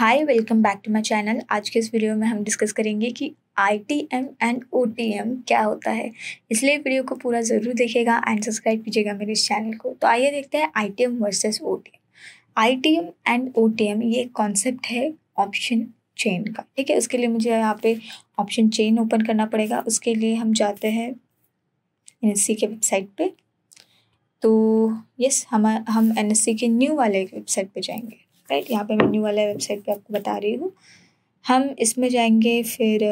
Hi welcome back to my channel आज के इस वीडियो में हम डिस्कस करेंगे कि I T M and O T M क्या होता है इसलिए वीडियो को पूरा ज़रूर देखेगा एंड सब्सक्राइब कीजिएगा मेरे इस चैनल को तो आइए देखते हैं I T M versus O T M I T M and O T M ये कॉन्सेप्ट है ऑप्शन चेन का ठीक है उसके लिए मुझे यहाँ पे ऑप्शन चेन ओपन करना पड़ेगा उसके लिए हम जाते हैं एन एस सी के वेबसाइट पर तो यस हम हम एन एस सी के न्यू वाले वेबसाइट पर जाएंगे राइट यहाँ पे मेन्यू वाला वेबसाइट पे आपको बता रही हूँ हम इसमें जाएंगे फिर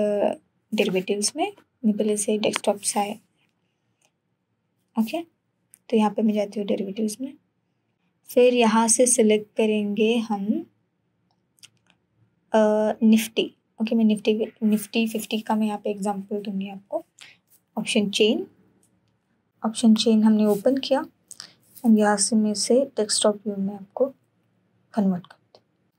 डेरिवेटिव्स में मैं पहले से डेस्कटॉप से आए ओके तो यहाँ पे मैं जाती हूँ डेरिवेटिव्स में फिर यहाँ से सिलेक्ट करेंगे हम निफ्टी ओके okay, मैं निफ्टी निफ्टी फिफ्टी का मैं यहाँ पे एग्जांपल दूंगी आपको ऑप्शन चेन ऑप्शन चेन हमने ओपन किया एंड यहाँ से मैं इसे डेस्कटॉप व्यू में आपको कन्वर्ट कर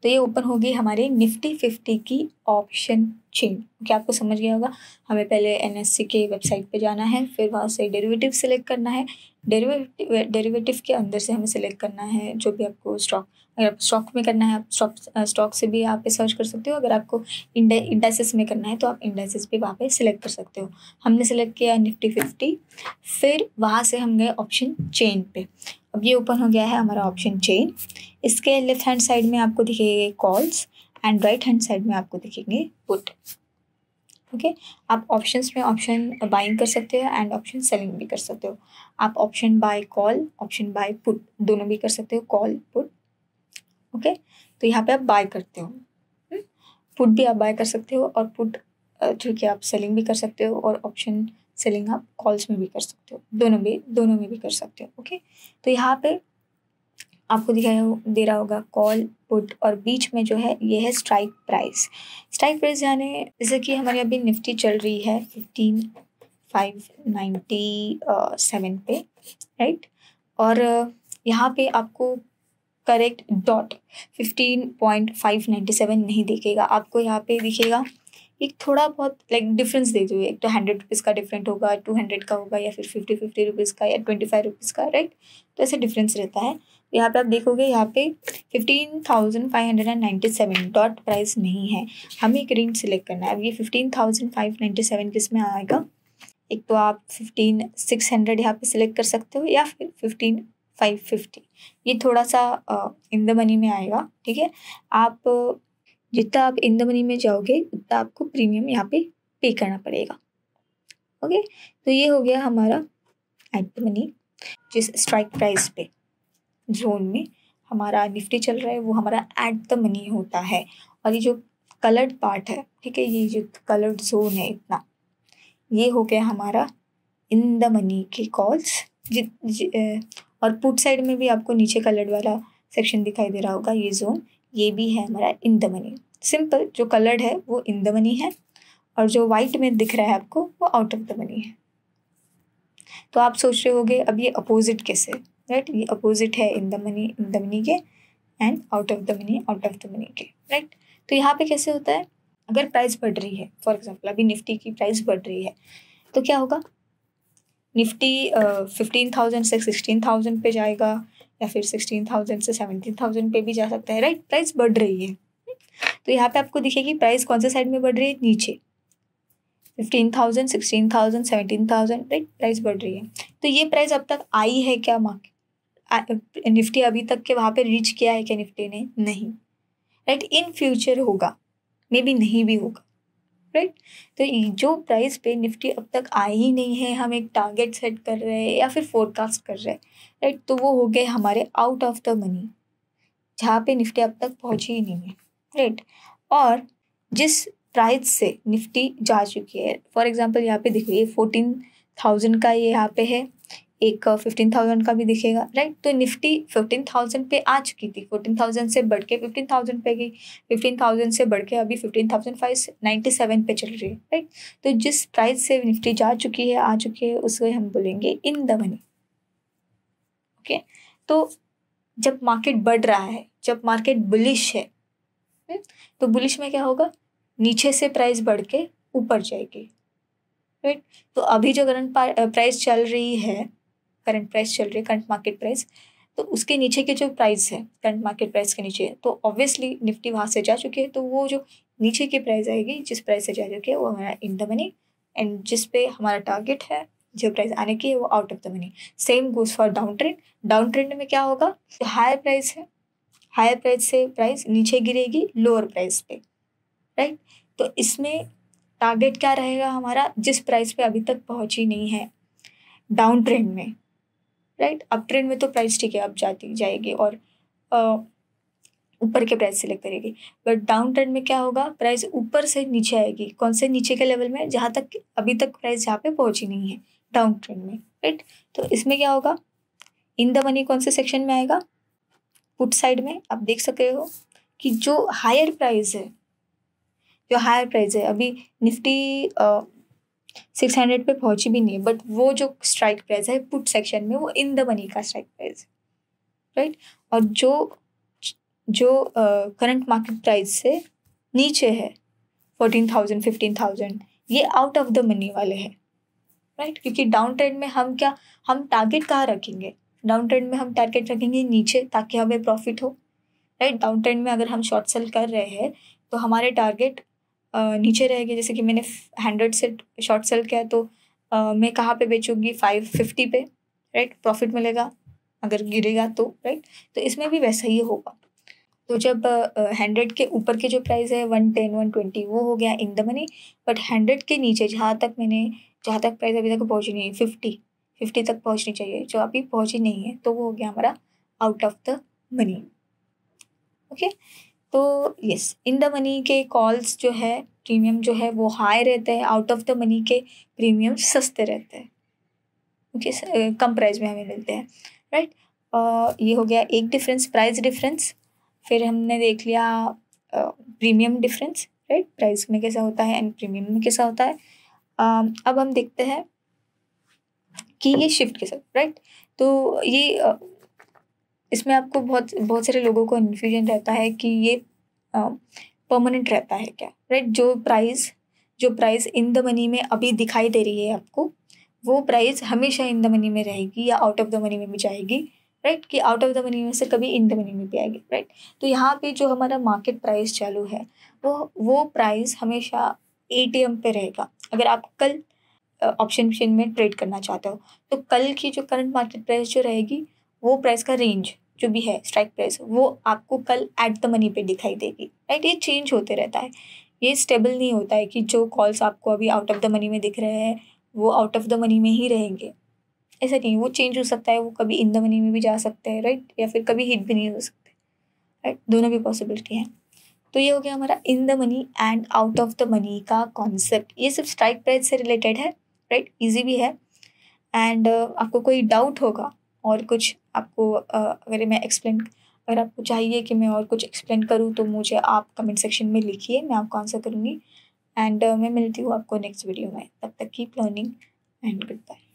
तो ये ओपन होगी हमारे निफ्टी फिफ्टी की ऑप्शन चेन क्या आपको समझ गया होगा हमें पहले एन के वेबसाइट पे जाना है फिर वहाँ से डेरिवेटिव सेलेक्ट करना है डेरिवेटिव डेरिवेटिव के अंदर से हमें सेलेक्ट करना है जो भी आपको स्टॉक अगर आप स्टॉक में करना है आप स्टॉक स्टॉक से भी आप सर्च कर सकते हो अगर आपको इंडाइसिस में करना है तो आप इंडाइसिस भी वहाँ पे सिलेक्ट कर सकते हो हमने सेलेक्ट किया निफ्टी फिफ्टी फिर वहाँ से हम गए ऑप्शन चेन पे अब ये ओपन हो गया है हमारा ऑप्शन चेन इसके लेफ्ट हैंड साइड में आपको दिखेंगे calls and right hand side में आपको दिखेंगे पुट ओके okay? आप ऑप्शंस में ऑप्शन बाइंग कर सकते हो एंड ऑप्शन सेलिंग भी कर सकते हो आप option buy call option buy put दोनों भी कर सकते हो कॉल पुट ओके तो यहाँ पे आप बाय करते हो पुट hmm? भी आप बाय कर सकते हो और पुट जो कि आप सेलिंग भी कर सकते हो और ऑप्शन सेलिंग आप कॉल्स में भी कर सकते हो दोनों में दोनों में भी कर सकते हो ओके तो यहाँ पे आपको दिखाया हो, दे रहा होगा कॉल पुट और बीच में जो है ये है स्ट्राइक प्राइस स्ट्राइक प्राइस यानी जैसे कि हमारी अभी निफ्टी चल रही है फिफ्टीन फाइव नाइन्टी सेवन पे राइट और यहाँ पे आपको correct dot fifteen point five ninety seven नहीं दिखेगा आपको यहाँ पे दिखेगा एक थोड़ा बहुत लाइक डिफरेंस दे दूँ एक तो हंड्रेड रुपीज़ का डिफरेंट होगा टू हंड्रेड का होगा या फिर फिफ्टी फिफ्टी रुपीज़ का या ट्वेंटी फाइव रुपीज़ का राइट तो ऐसे डिफरेंस रहता है यहाँ पे आप देखोगे यहाँ पे fifteen thousand five hundred and ninety seven dot price नहीं है हमें एक रेंज सेलेक्ट करना है अब ये fifteen thousand five ninety seven किस में आएगा एक तो आप फिफ्टीन सिक्स हंड्रेड यहाँ पर सिलेक्ट कर सकते हो या फिर फिफ्टीन फाइव फिफ्टी ये थोड़ा सा इन द मनी में आएगा ठीक है आप जितना आप इन द मनी में जाओगे उतना आपको प्रीमियम यहाँ पे पे करना पड़ेगा ओके तो ये हो गया हमारा एट द मनी जिस स्ट्राइक प्राइस पे जोन में हमारा निफ्टी चल रहा है वो हमारा एट द मनी होता है और ये जो कलर्ड पार्ट है ठीक है ये जो कलर्ड जोन है इतना ये हो गया हमारा इन द मनी के कॉल्स और पुट साइड में भी आपको नीचे कलर्ड वाला सेक्शन दिखाई दे रहा होगा ये जोन ये भी है हमारा इन द मनी सिंपल जो कलर्ड है वो इन द मनी है और जो वाइट में दिख रहा है आपको वो आउट ऑफ द मनी है तो आप सोच रहे होगे अब ये अपोजिट कैसे राइट ये अपोजिट है in the money in the money के and out of the money out of the money के राइट तो यहाँ पे कैसे होता है अगर प्राइस बढ़ रही है फॉर एग्जाम्पल अभी निफ्टी की प्राइस बढ़ रही है तो क्या होगा निफ्टी फिफ्टीन थाउजेंड से सिक्सटीन थाउजेंड पे जाएगा या फिर सिक्सटीन थाउजेंड से सेवनटीन थाउजेंड पे भी जा सकता है राइट प्राइस बढ़ रही है तो यहाँ पे आपको दिखेगी प्राइस कौन से साइड में बढ़ रही है नीचे fifteen thousand sixteen thousand seventeen thousand right price बढ़ रही है तो ये प्राइस अब तक आई है क्या मार्केट निफ्टी अभी तक के वहाँ पे रीच किया है क्या निफ्टी ने नहीं राइट इन फ्यूचर होगा मे बी नहीं भी होगा राइट तो जो प्राइस पे निफ्टी अब तक आई ही नहीं है हम एक टारगेट सेट कर रहे हैं या फिर फोरकास्ट कर रहे हैं राइट तो वो हो गए हमारे आउट ऑफ द मनी जहाँ पे निफ्टी अब तक पहुँची ही नहीं है राइट और जिस प्राइस से निफ्टी जा चुकी है फॉर एग्जाम्पल यहाँ पे देखो ये फोर्टीन थाउजेंड का ये यहाँ पे है एक फिफ्टीन थाउजेंड का भी दिखेगा राइट तो निफ्टी फिफ्टीन थाउजेंड पे आ चुकी थी फोर्टीन थाउजेंड से बढ़ के फिफ्टीन थाउजेंड पे गई फिफ्टीन थाउजेंड से बढ़ के अभी fifteen thousand five ninety seven पे चल रही है राइट तो जिस प्राइस से निफ्टी जा चुकी है आ चुकी है उसको हम बोलेंगे इन द मनी ओके तो जब मार्केट बढ़ रहा है जब मार्केट बुलिश है तो बुलिश में क्या होगा नीचे से प्राइस बढ़ के ऊपर जाएगी राइट तो अभी जो करंट प्राइस चल रही है करंट प्राइस चल रही है करंट मार्केट प्राइस तो उसके नीचे के जो प्राइस है करंट मार्केट प्राइस के नीचे तो ऑब्वियसली निफ्टी वहाँ से जा चुकी है तो वो जो नीचे की प्राइस आएगी जिस प्राइस से जा चुकी है वो हमारा इन द मनी एंड जिस पे हमारा टारगेट है जो प्राइस आने की है वो out of the money same goes for down trend down trend में क्या होगा हायर प्राइस है हायर प्राइस से प्राइस नीचे गिरेगी लोअर प्राइस पे राइट तो इसमें टारगेट क्या रहेगा हमारा जिस प्राइस पे अभी तक पहुंची नहीं है डाउन ट्रेंड में राइट अप ट्रेंड में तो प्राइस ठीक है अब जाती जाएगी और ऊपर के प्राइस सेलेक्ट करेगी बट डाउन ट्रेंड में क्या होगा प्राइस ऊपर से नीचे आएगी कौन से नीचे के लेवल में जहाँ तक अभी तक प्राइस जहाँ पे पहुँची नहीं है डाउन ट्रेंड में राइट तो इसमें क्या होगा इन द मनी कौन से सेक्शन में आएगा पुट साइड में आप देख सकते हो कि जो हायर प्राइस है जो हायर प्राइस है अभी निफ्टी सिक्स हंड्रेड पर पहुंची भी नहीं है बट वो जो स्ट्राइक प्राइस है पुट सेक्शन में वो इन द मनी का स्ट्राइक प्राइस है राइट और जो जो करंट मार्केट प्राइस से नीचे है फोर्टीन थाउजेंड फिफ्टीन थाउजेंड ये आउट ऑफ द मनी वाले हैं राइट क्योंकि डाउन ट्रेंड में हम क्या हम टारगेट कहाँ रखेंगे डाउन ट्रेंड में हम टारगेट रखेंगे नीचे ताकि हमें प्रॉफिट हो राइट डाउन ट्रेंड में अगर हम शॉर्ट सेल कर रहे हैं तो हमारे टारगेट नीचे रहेगी जैसे कि मैंने हंड्रेड से शॉर्ट सेल किया तो आ, मैं कहाँ पे बेचूंगी फाइव फिफ्टी पे राइट प्रॉफिट मिलेगा अगर गिरेगा तो राइट तो इसमें भी वैसा ही होगा तो जब हंड्रेड के ऊपर के जो प्राइस है वन टेन वन ट्वेंटी वो हो गया in the money but hundred के नीचे जहाँ तक मैंने जहाँ तक प्राइस अभी तक पहुँची नहीं है फिफ्टी फिफ्टी तक पहुँचनी चाहिए जो अभी पहुँची नहीं है तो वो हो गया हमारा out of the money okay तो यस इन द मनी के कॉल्स जो है प्रीमियम जो है वो हाई रहते हैं आउट ऑफ द मनी के प्रीमियम सस्ते रहते हैं ओके कम प्राइस में हमें मिलते हैं राइट ये हो गया एक डिफरेंस प्राइस डिफरेंस फिर हमने देख लिया प्रीमियम डिफरेंस राइट प्राइस में कैसा होता है एंड प्रीमियम में कैसा होता है अब हम देखते हैं कि ये शिफ्ट कैसे राइट तो ये इसमें आपको बहुत बहुत सारे लोगों को कन्फ्यूजन रहता है कि ये परमानेंट रहता है क्या राइट जो प्राइस जो प्राइस इन द मनी में अभी दिखाई दे रही है आपको वो प्राइस हमेशा इन द मनी में रहेगी या आउट ऑफ द मनी में भी जाएगी राइट कि आउट ऑफ द मनी में से कभी इन द मनी में भी आएगी राइट तो यहाँ पे जो हमारा मार्केट प्राइस चालू है वो वो प्राइस हमेशा ए टी एम पे रहेगा अगर आप कल ऑप्शन uh, में ट्रेड करना चाहते हो तो कल की जो करंट मार्केट प्राइस जो रहेगी वो प्राइस का रेंज जो भी है स्ट्राइक प्राइस वो आपको कल एट द मनी पे दिखाई देगी राइट ये चेंज होते रहता है ये स्टेबल नहीं होता है कि जो कॉल्स आपको अभी आउट ऑफ द मनी में दिख रहे हैं वो आउट ऑफ द मनी में ही रहेंगे ऐसा नहीं वो चेंज हो सकता है वो कभी इन द मनी में भी जा सकते हैं राइट या फिर कभी हिट भी नहीं हो सकते राइट दोनों भी पॉसिबिलिटी है तो ये हो गया हमारा in the money and out of the money का कॉन्सेप्ट ये सिर्फ स्ट्राइक प्राइस से रिलेटेड है राइट ईजी भी है एंड uh, आपको कोई डाउट होगा और कुछ आपको अगर मैं एक्सप्लेन अगर आपको चाहिए कि मैं और कुछ एक्सप्लेन करूँ तो मुझे आप कमेंट सेक्शन में लिखिए मैं आपको आंसर करूँगी एंड मैं मिलती हूँ आपको नेक्स्ट वीडियो में तब तक keep learning and good bye